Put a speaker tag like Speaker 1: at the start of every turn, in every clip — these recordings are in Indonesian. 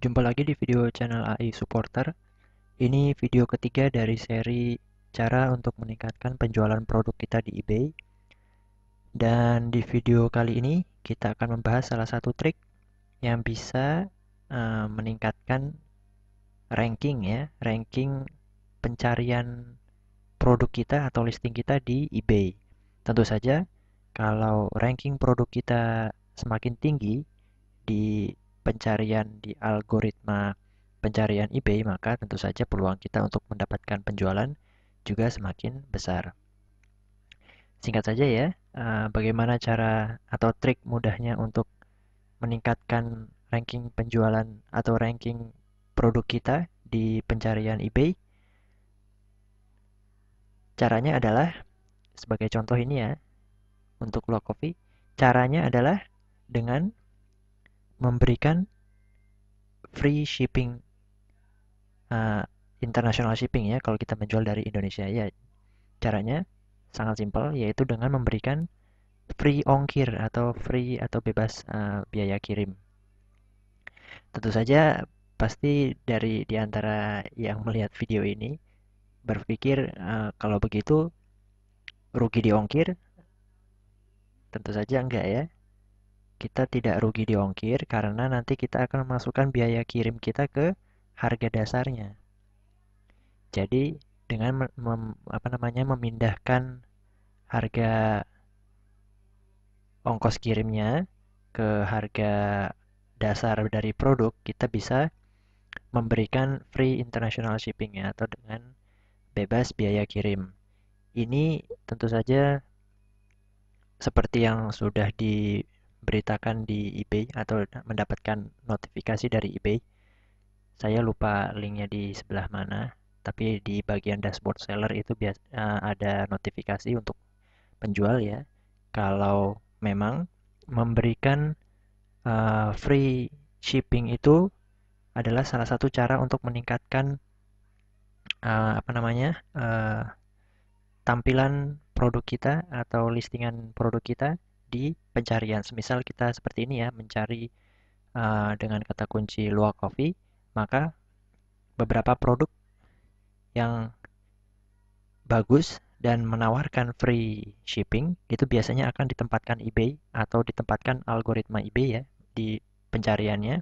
Speaker 1: Jumpa lagi di video channel AI Supporter. Ini video ketiga dari seri cara untuk meningkatkan penjualan produk kita di eBay. Dan di video kali ini kita akan membahas salah satu trik yang bisa uh, meningkatkan ranking ya, ranking pencarian produk kita atau listing kita di eBay. Tentu saja kalau ranking produk kita semakin tinggi di pencarian di algoritma pencarian eBay, maka tentu saja peluang kita untuk mendapatkan penjualan juga semakin besar. Singkat saja ya, eh, bagaimana cara atau trik mudahnya untuk meningkatkan ranking penjualan atau ranking produk kita di pencarian eBay? Caranya adalah, sebagai contoh ini ya, untuk low coffee, caranya adalah dengan memberikan free shipping uh, international shipping ya kalau kita menjual dari Indonesia ya caranya sangat simpel yaitu dengan memberikan free ongkir atau free atau bebas uh, biaya kirim tentu saja pasti dari diantara yang melihat video ini berpikir uh, kalau begitu rugi di ongkir tentu saja enggak ya kita tidak rugi di ongkir karena nanti kita akan memasukkan biaya kirim kita ke harga dasarnya. Jadi dengan mem, apa namanya memindahkan harga ongkos kirimnya ke harga dasar dari produk, kita bisa memberikan free international shipping ya atau dengan bebas biaya kirim. Ini tentu saja seperti yang sudah di beritakan di eBay atau mendapatkan notifikasi dari eBay. Saya lupa linknya di sebelah mana, tapi di bagian dashboard seller itu biasa eh, ada notifikasi untuk penjual ya. Kalau memang memberikan uh, free shipping itu adalah salah satu cara untuk meningkatkan uh, apa namanya uh, tampilan produk kita atau listingan produk kita di pencarian. Semisal kita seperti ini ya, mencari uh, dengan kata kunci luwak coffee, maka beberapa produk yang bagus dan menawarkan free shipping itu biasanya akan ditempatkan eBay atau ditempatkan algoritma eBay ya di pencariannya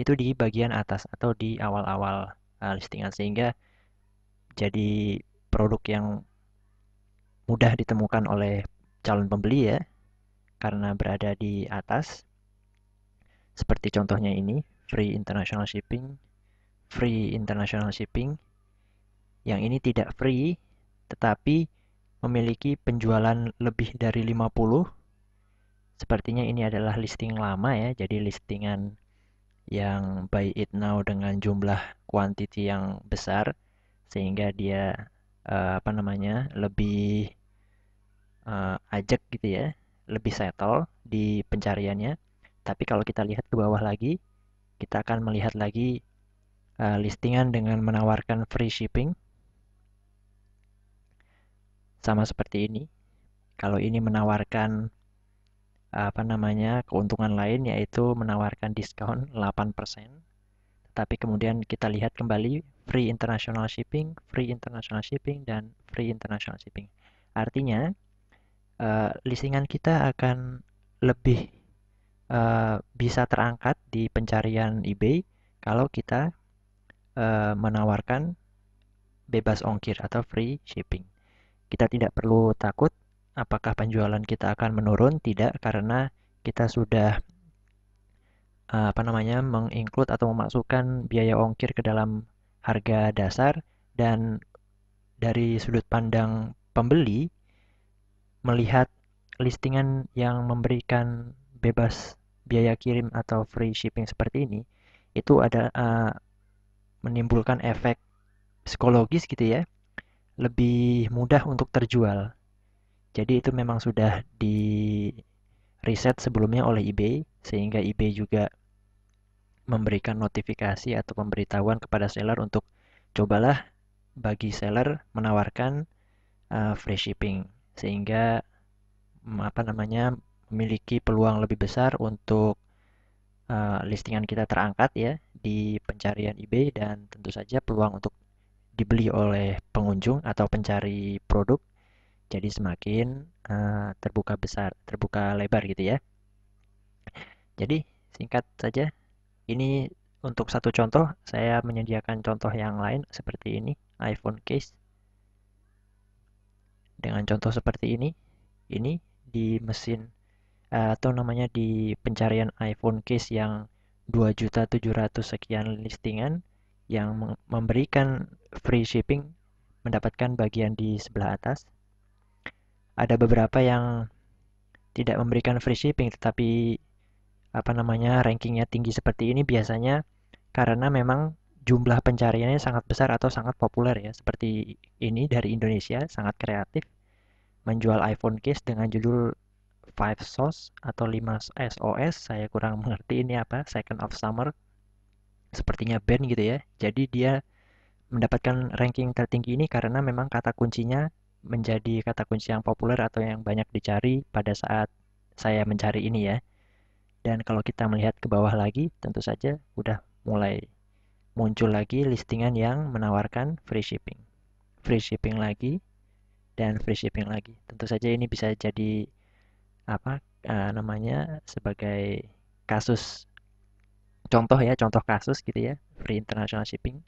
Speaker 1: itu di bagian atas atau di awal-awal uh, listingan sehingga jadi produk yang mudah ditemukan oleh calon pembeli ya karena berada di atas. Seperti contohnya ini, free international shipping, free international shipping. Yang ini tidak free, tetapi memiliki penjualan lebih dari 50. Sepertinya ini adalah listing lama ya, jadi listingan yang buy it now dengan jumlah quantity yang besar sehingga dia uh, apa namanya lebih uh, ajak gitu ya lebih settle di pencariannya. Tapi kalau kita lihat ke bawah lagi, kita akan melihat lagi uh, listingan dengan menawarkan free shipping. Sama seperti ini. Kalau ini menawarkan apa namanya keuntungan lain yaitu menawarkan diskon 8%. Tetapi kemudian kita lihat kembali free international shipping, free international shipping dan free international shipping. Artinya uh, kita akan lebih uh, bisa terangkat di pencarian eBay kalau kita uh, menawarkan bebas ongkir atau free shipping. Kita tidak perlu takut apakah penjualan kita akan menurun tidak karena kita sudah apa namanya menginclude atau memasukkan biaya ongkir ke dalam harga dasar dan dari sudut pandang pembeli melihat listingan yang memberikan bebas biaya kirim atau free shipping seperti ini itu ada uh, menimbulkan efek psikologis gitu ya lebih mudah untuk terjual jadi itu memang sudah di riset sebelumnya oleh eBay sehingga eBay juga memberikan notifikasi atau pemberitahuan kepada seller untuk cobalah bagi seller menawarkan uh, free shipping sehingga mm, apa namanya memiliki peluang lebih besar untuk uh, listingan kita terangkat ya di pencarian eBay dan tentu saja peluang untuk dibeli oleh pengunjung atau pencari produk jadi semakin uh, terbuka besar terbuka lebar gitu ya jadi singkat saja ini untuk satu contoh saya menyediakan contoh yang lain seperti ini iPhone case dengan contoh seperti ini, ini di mesin eh, atau namanya di pencarian iPhone case yang 2.700 sekian listingan yang memberikan free shipping mendapatkan bagian di sebelah atas. Ada beberapa yang tidak memberikan free shipping tetapi apa namanya rankingnya tinggi seperti ini biasanya karena memang jumlah pencariannya sangat besar atau sangat populer ya seperti ini dari Indonesia sangat kreatif menjual iPhone case dengan judul Five SOS atau 5 SOS saya kurang mengerti ini apa Second of Summer sepertinya band gitu ya jadi dia mendapatkan ranking tertinggi ini karena memang kata kuncinya menjadi kata kunci yang populer atau yang banyak dicari pada saat saya mencari ini ya dan kalau kita melihat ke bawah lagi tentu saja udah mulai muncul lagi listingan yang menawarkan free shipping. Free shipping lagi dan free shipping lagi. Tentu saja ini bisa jadi apa uh, namanya sebagai kasus contoh ya, contoh kasus gitu ya. Free international shipping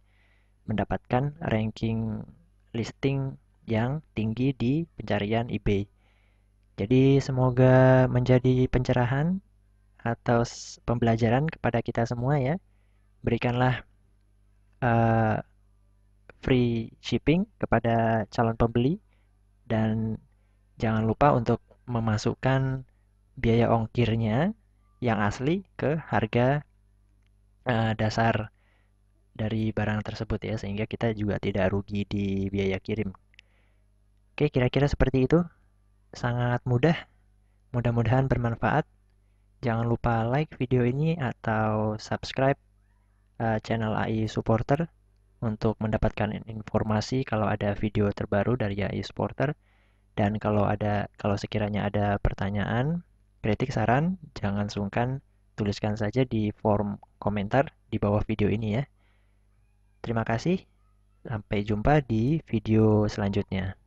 Speaker 1: mendapatkan ranking listing yang tinggi di pencarian eBay. Jadi semoga menjadi pencerahan atau pembelajaran kepada kita semua ya. Berikanlah uh, free shipping kepada calon pembeli dan jangan lupa untuk memasukkan biaya ongkirnya yang asli ke harga uh, dasar dari barang tersebut ya sehingga kita juga tidak rugi di biaya kirim. Oke, kira-kira seperti itu. Sangat mudah. Mudah-mudahan bermanfaat. Jangan lupa like video ini atau subscribe uh, channel AI Supporter untuk mendapatkan informasi kalau ada video terbaru dari AI Supporter dan kalau ada kalau sekiranya ada pertanyaan, kritik saran jangan sungkan tuliskan saja di form komentar di bawah video ini ya. Terima kasih. Sampai jumpa di video selanjutnya.